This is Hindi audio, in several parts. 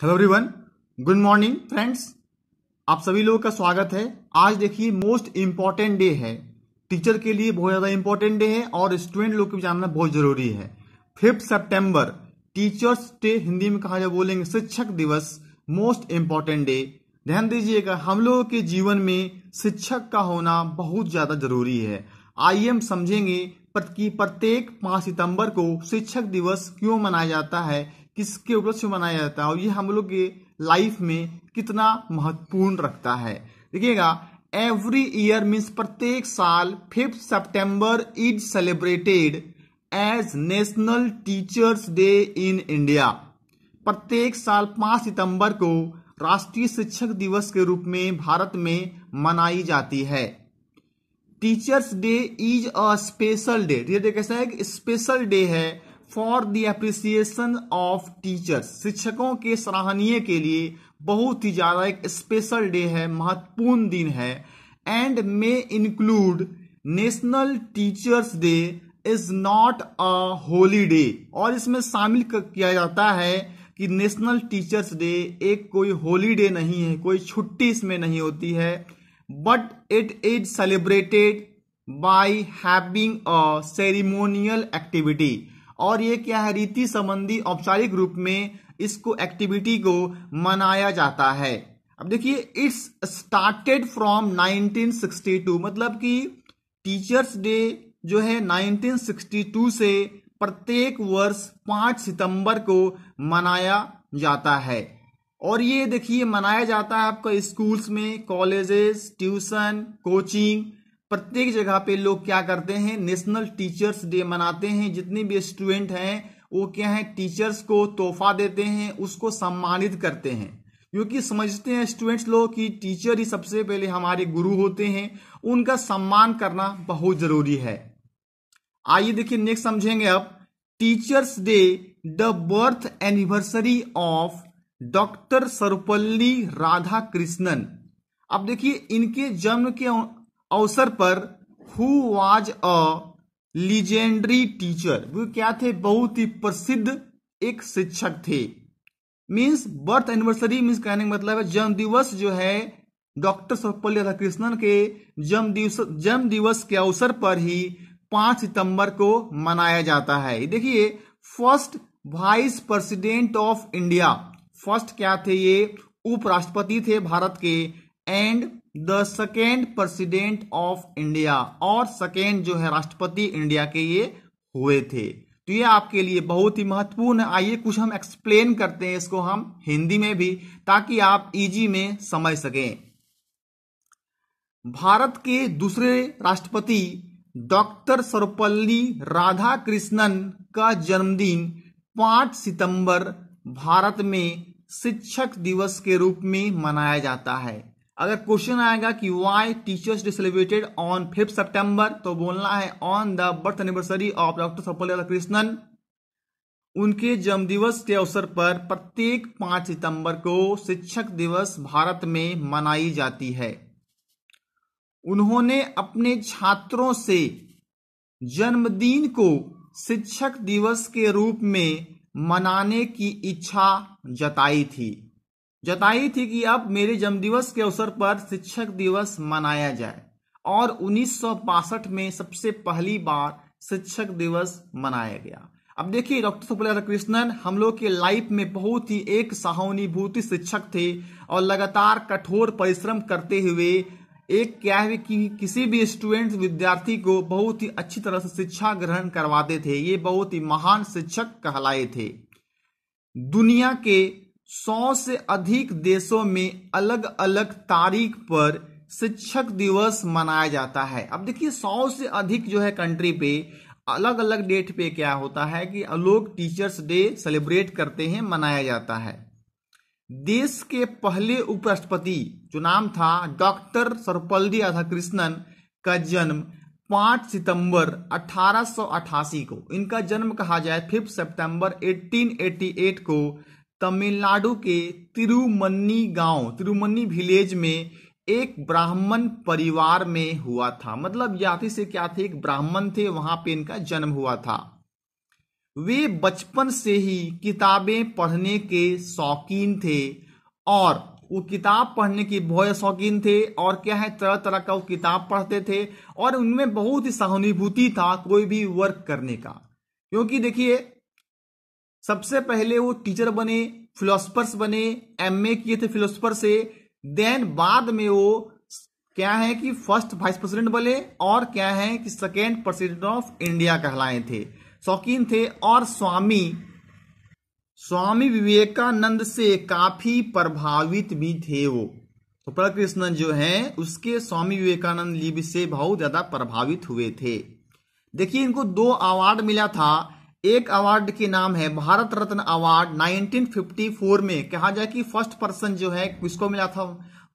hello everyone good morning friends आप सभी लोगों का स्वागत है आज देखिए मोस्ट इम्पॉर्टेंट डे है टीचर के लिए बहुत ज़्यादा इम्पोर्टेंट डे है और स्टूडेंट लोग को भी जानना बहुत ज़रूरी है फिफ्थ सितंबर टीचर्स डे हिंदी में कहा जाए बोलेंगे शिक्षक दिवस मोस्ट इम्पॉर्टेंट डे ध्यान दीजिएगा हम लोगों के जीवन में शिक्षक का होना बहुत ज़्यादा जरूरी है आइए हम समझेंगे प्रत्येक पांच सितंबर को शिक्षक दिवस क्यों मनाया जाता है किसके उपलक्ष्य में मनाया जाता है और ये हम लोग के लाइफ में कितना महत्वपूर्ण रखता है देखिएगा एवरी ईयर मीन्स प्रत्येक साल fifth September is celebrated as national teachers day in India प्रत्येक साल पांच सितंबर को राष्ट्रीय शिक्षक दिवस के रूप में भारत में मनाई जाती है teachers day is a special day ये कैसा है कि स्पेशल डे है for the appreciation of teachers शिक्षकों के सराहनीय के लिए बहुत ही ज्यादा एक स्पेशल डे है महत्वपूर्ण दिन है and may include national teachers day is not a holiday और इसमें शामिल किया जाता है कि नेशनल टीचर्स डे एक कोई होली डे नहीं है कोई छुट्टी इसमें नहीं होती है but it is celebrated by having a ceremonial activity और ये क्या है रीति संबंधी औपचारिक रूप में इसको एक्टिविटी को मनाया जाता है अब देखिए इट्स स्टार्टेड फ्रॉम 1962 मतलब कि टीचर्स डे जो है 1962 से प्रत्येक वर्ष 5 सितंबर को मनाया जाता है और ये देखिए मनाया जाता है आपका स्कूल्स में कॉलेजेस ट्यूशन कोचिंग प्रत्येक जगह पे लोग क्या करते हैं नेशनल टीचर्स डे मनाते हैं जितने भी स्टूडेंट हैं वो क्या है टीचर्स को तोहफा देते हैं उसको सम्मानित करते हैं क्योंकि समझते हैं स्टूडेंट्स लोग कि टीचर ही सबसे पहले हमारे गुरु होते हैं उनका सम्मान करना बहुत जरूरी है आइए देखिए नेक्स्ट समझेंगे अब teachers day the birth anniversary of doctor Sarvepalli Radhakrishnan अब देखिए इनके जन्म के अवसर पर who was a legendary teacher वो क्या थे बहुत ही प्रसिद्ध एक शिक्षक थे मीन्स बर्थ एनिवर्सरी मीन्स कहने का मतलब है जन्म दिवस जो है डॉक्टर सर्वपल्ली राधाकृष्णन के जन्म दिवस जन्म दिवस के अवसर पर ही पांच सितंबर को मनाया जाता है देखिए first vice president of India first क्या थे ये उपराष्ट्रपति थे भारत के and the second president of India और सेकेंड जो है राष्ट्रपति इंडिया के ये हुए थे तो ये आपके लिए बहुत ही महत्वपूर्ण है आइए कुछ हम एक्सप्लेन करते हैं इसको हम हिंदी में भी ताकि आप इजी में समझ सकें भारत के दूसरे राष्ट्रपति डॉक्टर सर्वपल्ली राधाकृष्णन का जन्मदिन 5 सितंबर भारत में शिक्षक दिवस के रूप में मनाया जाता है अगर क्वेश्चन आएगा कि why teachers day celebrated on fifth September तो बोलना है on the birth anniversary of doctor Sarvepalli Radhakrishnan उनके जन्मदिवस के अवसर पर प्रत्येक पांच सितंबर को शिक्षक दिवस भारत में मनाई जाती है उन्होंने अपने छात्रों से जन्मदिन को शिक्षक दिवस के रूप में मनाने की इच्छा जताई थी जताई थी कि अब मेरे जन्मदिवस के अवसर पर शिक्षक दिवस मनाया जाए और उन्नीस में सबसे पहली बार शिक्षक दिवस मनाया गया अब देखिए डॉक्टर सुप्रिया राधाकृष्णन हम लोग के लाइफ में बहुत ही एक सहानुभूति शिक्षक थे और लगातार कठोर परिश्रम करते हुए एक क्या है कि किसी भी स्टूडेंट विद्यार्थी को बहुत ही अच्छी तरह से शिक्षा ग्रहण करवाते थे ये बहुत ही महान शिक्षक कहलाए थे दुनिया के सौ से अधिक देशों में अलग अलग तारीख पर शिक्षक दिवस मनाया जाता है अब देखिए सौ से अधिक जो है कंट्री पे अलग अलग डेट पे क्या होता है कि लोग टीचर्स डे सेलिब्रेट करते हैं मनाया जाता है देश के पहले उपराष्ट्रपति जो नाम था डॉक्टर सर्वपल्ली राधाकृष्णन का जन्म 5 सितंबर 1888 को इनका जन्म कहा जाए 5 सितंबर 1888 को तमिलनाडु के तिरुमन्नी गांव तिरुमन्नी विलेज में एक ब्राह्मण परिवार में हुआ था मतलब याति से क्या थे एक ब्राह्मण थे वहां पे इनका जन्म हुआ था वे बचपन से ही किताबें पढ़ने के शौकीन थे और वो किताब पढ़ने के बहुत शौकीन थे और क्या है तरह तरह का वो किताब पढ़ते थे और उनमें बहुत ही सहानुभूति था कोई भी वर्क करने का क्योंकि देखिए सबसे पहले वो टीचर बने फिलोसफर्स बने एमए किए थे फिलोसफर से देन बाद में वो क्या है कि फर्स्ट वाइस प्रेसिडेंट बने और क्या है कि सेकेंड प्रेसिडेंट ऑफ इंडिया कहलाए थे शौकीन थे और स्वामी स्वामी विवेकानंद से काफी प्रभावित भी थे वो तो प्रकृष्णन जो है उसके स्वामी विवेकानंद लिव से बहुत ज्यादा प्रभावित हुए थे देखिए इनको दो अवार्ड मिला था एक अवार्ड के नाम है भारत रत्न अवार्ड 1954 में कहा जाए कि फर्स्ट पर्सन जो है किसको मिला था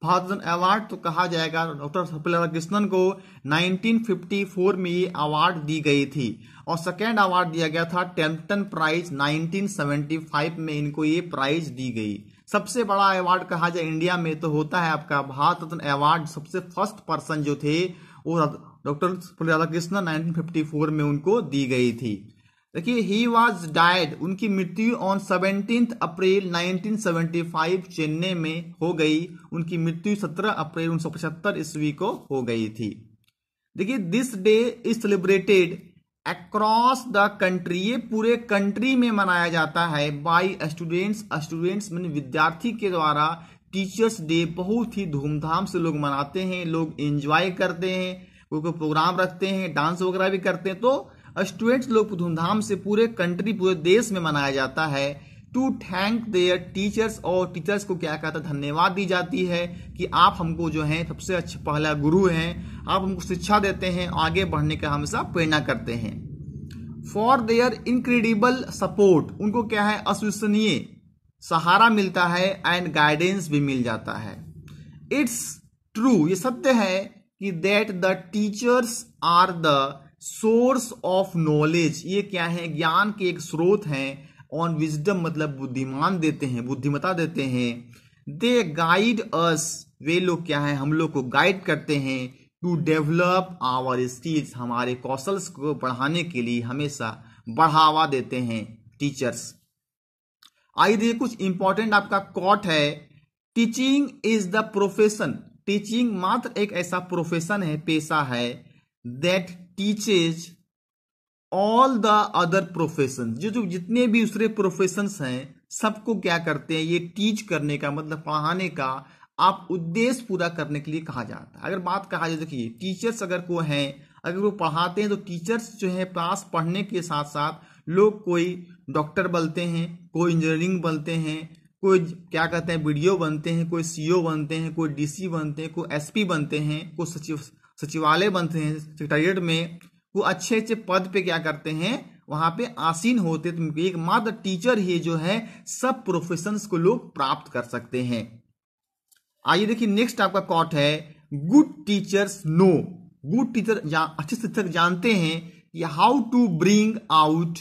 भारत रत्न अवार्ड तो कहा जाएगा डॉक्टर सफल कृष्णन को 1954 में ये अवार्ड दी गई थी और सेकेंड अवार्ड दिया गया था टेम्पटन प्राइज 1975 में इनको ये प्राइज दी गई सबसे बड़ा अवार्ड कहा जाए इंडिया में तो होता है आपका भारत रत्न अवार्ड सबसे फर्स्ट पर्सन जो थे वो डॉक्टर राधाकृष्णन नाइनटीन में उनको दी गई थी देखिए ही वॉज डायड उनकी मृत्यु ऑन सेवनटीन अप्रैल 1975 चेन्नई में हो गई उनकी मृत्यु 17 अप्रैल उन्नीस ईस्वी को हो गई थी देखिए this day is celebrated across the country ये पूरे कंट्री में मनाया जाता है बाय स्टूडेंट्स स्टूडेंट्स मैंने विद्यार्थी के द्वारा टीचर्स डे बहुत ही धूमधाम से लोग मनाते हैं लोग एंजॉय करते हैं कोई कोई प्रोग्राम रखते हैं डांस वगैरह भी करते हैं तो स्टूडेंट्स लोग धूमधाम से पूरे कंट्री पूरे देश में मनाया जाता है टू थैंक देयर टीचर्स और टीचर्स को क्या कहता है धन्यवाद दी जाती है कि आप हमको जो है सबसे अच्छा पहला गुरु हैं आप हमको शिक्षा देते हैं आगे बढ़ने का हमेशा प्रेरणा करते हैं फॉर देयर इनक्रेडिबल सपोर्ट उनको क्या है अविश्वसनीय सहारा मिलता है एंड गाइडेंस भी मिल जाता है इट्स ट्रू ये सत्य है कि that the teachers are the source of knowledge ये क्या है ज्ञान के एक स्रोत हैं ऑन विजडम मतलब बुद्धिमान देते हैं बुद्धिमता देते हैं दे गाइड अस वे लोग क्या है हम लोग को गाइड करते हैं टू डेवलप आवर स्किल्स हमारे कौशल्स को बढ़ाने के लिए हमेशा बढ़ावा देते हैं टीचर्स आइए देखिए कुछ इंपॉर्टेंट आपका कॉट है teaching is the profession teaching मात्र एक ऐसा प्रोफेशन है पेशा है that teaches all the other profession जो जो जितने भी दूसरे प्रोफेशन हैं सबको क्या करते हैं ये टीच करने का मतलब पढ़ाने का आप उद्देश्य पूरा करने के लिए कहा जाता है अगर बात कहा जाए देखिए टीचर्स अगर को हैं अगर वो पढ़ाते हैं तो टीचर्स जो है पास पढ़ने के साथ साथ लोग कोई डॉक्टर बनते हैं कोई इंजीनियरिंग बनते हैं कोई क्या कहते हैं वीडियो बनते हैं कोई सीईओ बनते हैं कोई डीसी बनते हैं कोई एसपी बनते हैं कोई सचिव सचिवालय बनते हैं सेक्रेटरिएट में वो अच्छे अच्छे पद पे क्या करते हैं वहां पे आसीन होते तो एक मात्र टीचर ही जो है सब प्रोफेशन को लोग प्राप्त कर सकते हैं आइए देखिए नेक्स्ट आपका कॉट है good teachers know good teacher अच्छे शिक्षक जानते हैं कि how to bring out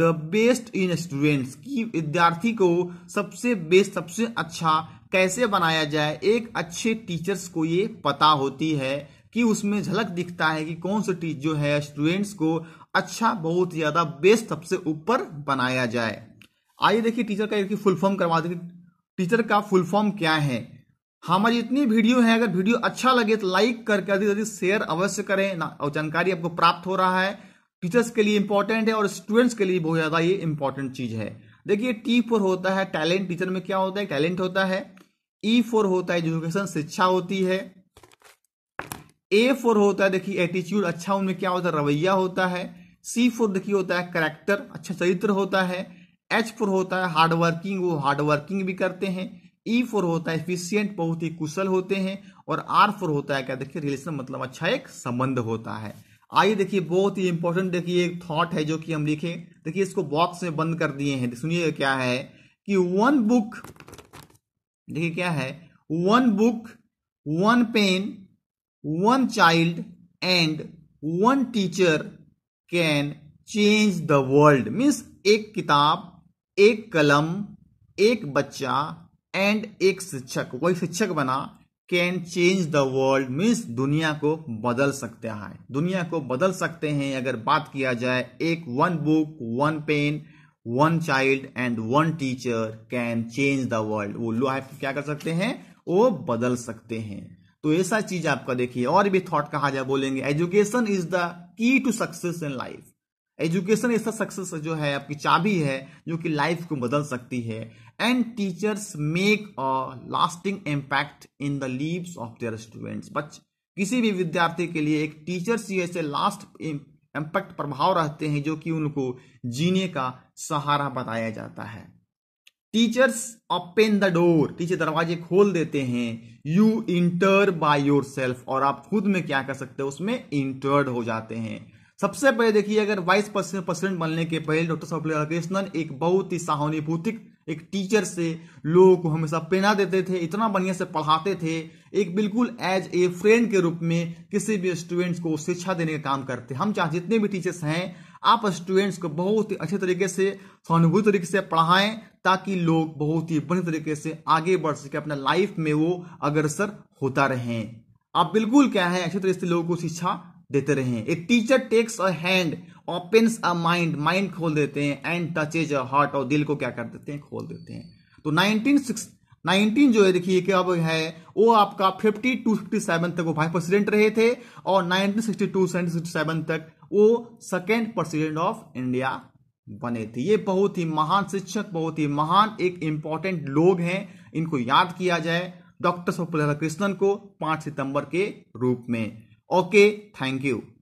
the best in students की विद्यार्थी को सबसे बेस्ट सबसे अच्छा कैसे बनाया जाए एक अच्छे टीचर्स को ये पता होती है कि उसमें झलक दिखता है कि कौन सा टीच जो है स्टूडेंट्स को अच्छा बहुत ज्यादा बेस्ट सबसे ऊपर बनाया जाए आइए देखिए टीचर का एक फुल फॉर्म करवा दे टीचर का फुल फॉर्म क्या है हमारी इतनी वीडियो है अगर वीडियो अच्छा लगे तो लाइक करके अधिक अधिक शेयर अवश्य करें ना और जानकारी आपको प्राप्त हो रहा है टीचर्स के लिए इंपॉर्टेंट है और स्टूडेंट्स के लिए बहुत ज्यादा ये इंपॉर्टेंट चीज है देखिए टी फोर होता है टैलेंट टीचर में क्या होता है टैलेंट होता है ई e फोर होता है एजुकेशन शिक्षा होती है ए फोर होता है देखिए एटीट्यूड अच्छा उनमें क्या होता है रवैया होता है सी फोर देखिए होता है करेक्टर अच्छा चरित्र होता है एच फोर होता है हार्डवर्किंग वो हार्डवर्किंग भी करते हैं ई e फोर होता है एफिशियंट बहुत ही कुशल होते हैं और आर फोर होता है क्या देखिए रिलेशन मतलब अच्छा एक संबंध होता है आइए देखिए बहुत ही इंपॉर्टेंट देखिए एक थॉट है जो कि हम लिखे देखिए इसको बॉक्स में बंद कर दिए हैं सुनिए क्या है कि वन बुक देखिए क्या है one book one pen one child and one teacher can change the world means एक किताब एक कलम एक बच्चा एंड एक शिक्षक कोई शिक्षक बना can change the world means दुनिया को बदल सकते हैं दुनिया को बदल सकते हैं अगर बात किया जाए एक one book one pen one child and one teacher can change the world वो लोहा क्या कर सकते हैं वो बदल सकते हैं तो ऐसा चीज आपका देखिए और भी थॉट कहा जाए बोलेंगे education is the key to success in life education ऐसा सक्सेस जो है आपकी चाबी है जो कि लाइफ को बदल सकती है and teachers make a lasting impact in the lives of their students बच किसी भी विद्यार्थी के लिए एक टीचर्स ही ऐसे लास्ट इम्पैक्ट प्रभाव रहते हैं जो कि उनको जीने का सहारा बताया जाता है teachers open the door teacher दरवाजे खोल देते हैं you enter by yourself और आप खुद में क्या कर सकते हो उसमें इंटर्ड हो जाते हैं सबसे पहले देखिए अगर वाइस प्रेसिडेंट बनने के पहले डॉक्टर सर्वपल्ली राधाकृष्णन एक बहुत ही सहानुभूतिक एक टीचर से लोगों को हमेशा प्रेरणा देते थे इतना बढ़िया से पढ़ाते थे एक बिल्कुल एज ए फ्रेंड के रूप में किसी भी स्टूडेंट्स को शिक्षा देने का काम करते हम चाहे जितने भी टीचर्स हैं आप स्टूडेंट्स को बहुत ही अच्छे तरीके से सहानुभूत तरीके से पढ़ाएं ताकि लोग बहुत ही बढ़िया तरीके से आगे बढ़ सके अपना लाइफ में वो अग्रसर होता रहें आप बिल्कुल क्या है अच्छे तरीके से लोगों को शिक्षा देते रहें a teacher takes a hand open a mind mind खोल देते हैं एंड टचेज अ हार्ट और दिल को क्या कर देते हैं खोल देते हैं तो नाइनटीन सिक्स 19 जो है देखिए कि अब है वो आपका फिफ्टी टू फिफ्टी सेवन तक वो वाइस प्रेसिडेंट रहे थे और 1962 से सेवन तक वो सेकेंड प्रेसिडेंट ऑफ इंडिया बने थे ये बहुत ही महान शिक्षक बहुत ही महान एक इंपॉर्टेंट लोग हैं इनको याद किया जाए डॉक्टर सर्वपल्ली कृष्णन को पांच सितंबर के रूप में ओके थैंक यू